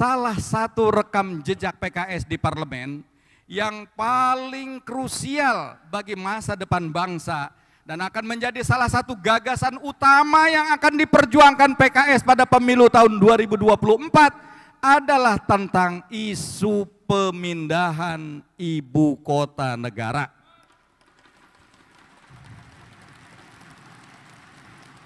salah satu rekam jejak PKS di parlemen yang paling krusial bagi masa depan bangsa dan akan menjadi salah satu gagasan utama yang akan diperjuangkan PKS pada pemilu tahun 2024 adalah tentang isu pemindahan ibu kota negara.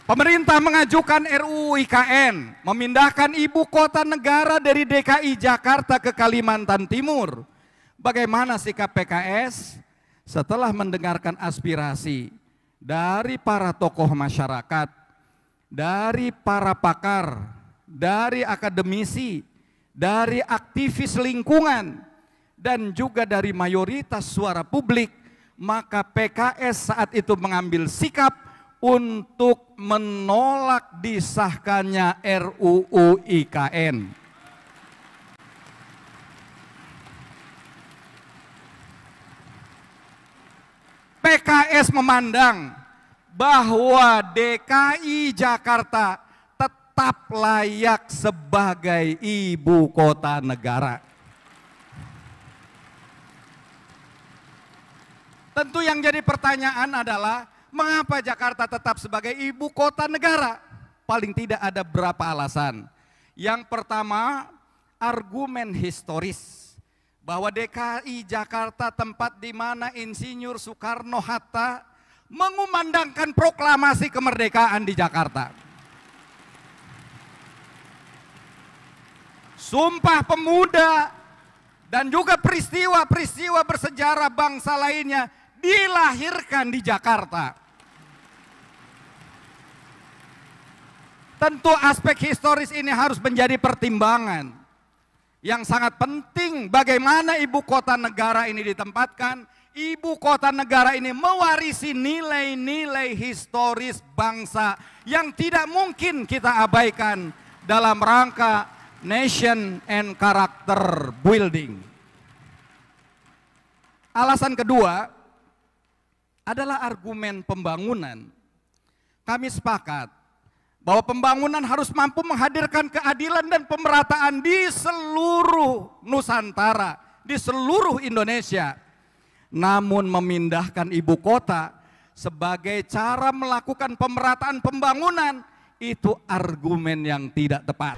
Pemerintah mengajukan RUU IKN, memindahkan ibu kota negara dari DKI Jakarta ke Kalimantan Timur. Bagaimana sikap PKS setelah mendengarkan aspirasi dari para tokoh masyarakat, dari para pakar, dari akademisi, dari aktivis lingkungan, dan juga dari mayoritas suara publik, maka PKS saat itu mengambil sikap untuk menolak disahkannya RUU IKN. PKS memandang bahwa DKI Jakarta tetap layak sebagai ibu kota negara. Tentu yang jadi pertanyaan adalah mengapa Jakarta tetap sebagai ibu kota negara? Paling tidak ada berapa alasan. Yang pertama, argumen historis bahwa DKI Jakarta tempat di mana Insinyur Soekarno Hatta mengumandangkan proklamasi kemerdekaan di Jakarta. Sumpah pemuda dan juga peristiwa-peristiwa bersejarah bangsa lainnya dilahirkan di Jakarta. Tentu aspek historis ini harus menjadi pertimbangan yang sangat penting bagaimana ibu kota negara ini ditempatkan, ibu kota negara ini mewarisi nilai-nilai historis bangsa yang tidak mungkin kita abaikan dalam rangka nation and character building. Alasan kedua adalah argumen pembangunan. Kami sepakat bahwa pembangunan harus mampu menghadirkan keadilan dan pemerataan di seluruh Nusantara, di seluruh Indonesia. Namun memindahkan ibu kota sebagai cara melakukan pemerataan pembangunan itu argumen yang tidak tepat.